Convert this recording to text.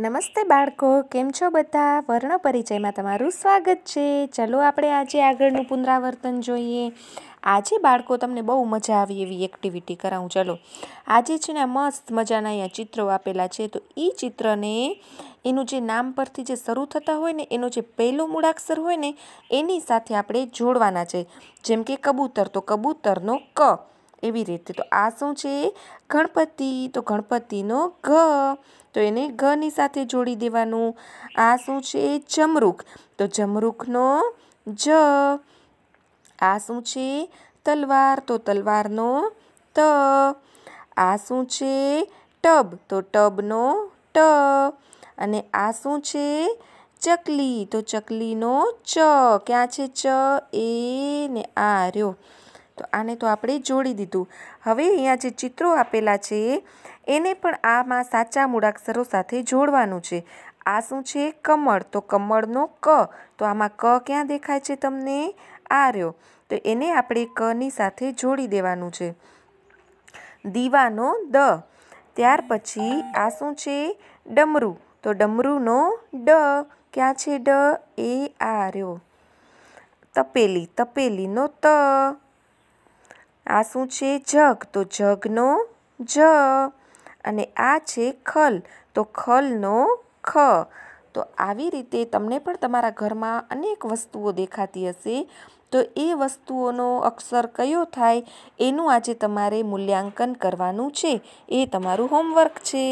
નમસ્તે બાળકો કેમ છો બધા વર્ણ પરિચયમાં તમારું સ્વાગત છે ચલો આપણે આજે આગળનું પુનરાવર્તન જોઈએ આજે બાળકો તમને બહુ મજા આવી એવી એક્ટિવિટી કરાવું ચલો આજે છે ને મસ્ત મજાના અહીંયા ચિત્રો આપેલા છે તો એ ચિત્રને એનું જે નામ પરથી જે શરૂ થતા હોય ને એનો જે પહેલો મૂળાક્ષર હોય ને એની સાથે આપણે જોડવાના છે જેમ કે કબૂતર તો કબૂતરનો ક એવી રીતે તો આ શું છે ગણપતિ તો ગણપતિનો ઘ તો એને ઘની સાથે જોડી દેવાનું આ શું છે જમરૂખ તો જમરૂખનો જ આ શું છે તલવાર તો તલવારનો ત આ શું છે ટબ તો ટબનો ટ અને આ શું છે ચકલી તો ચકલીનો ચ ક્યાં છે ચ એ ને આ રહ્યો તો આને તો આપણે જોડી દીધું હવે અહીંયા જે ચિત્રો આપેલા છે એને પણ આમાં સાચા મૂળાક્ષરો સાથે જોડવાનું છે આ શું છે કમળ તો કમળનો ક તો આમાં ક ક્યાં દેખાય છે તમને આ રહ્યો તો એને આપણે કની સાથે જોડી દેવાનું છે દીવાનો દ ત્યાર પછી આ શું છે ડમરું તો ડમરુનો ડ ક્યાં છે ડ એ આ રહ્યો તપેલી તપેલીનો ત આ શું છે જગ તો જગનો જ અને આ છે ખલ તો ખલનો ખ તો આવી રીતે તમને પણ તમારા ઘરમાં અનેક વસ્તુઓ દેખાતી હશે તો એ વસ્તુઓનો અક્ષર કયો થાય એનું આજે તમારે મૂલ્યાંકન કરવાનું છે એ તમારું હોમવર્ક છે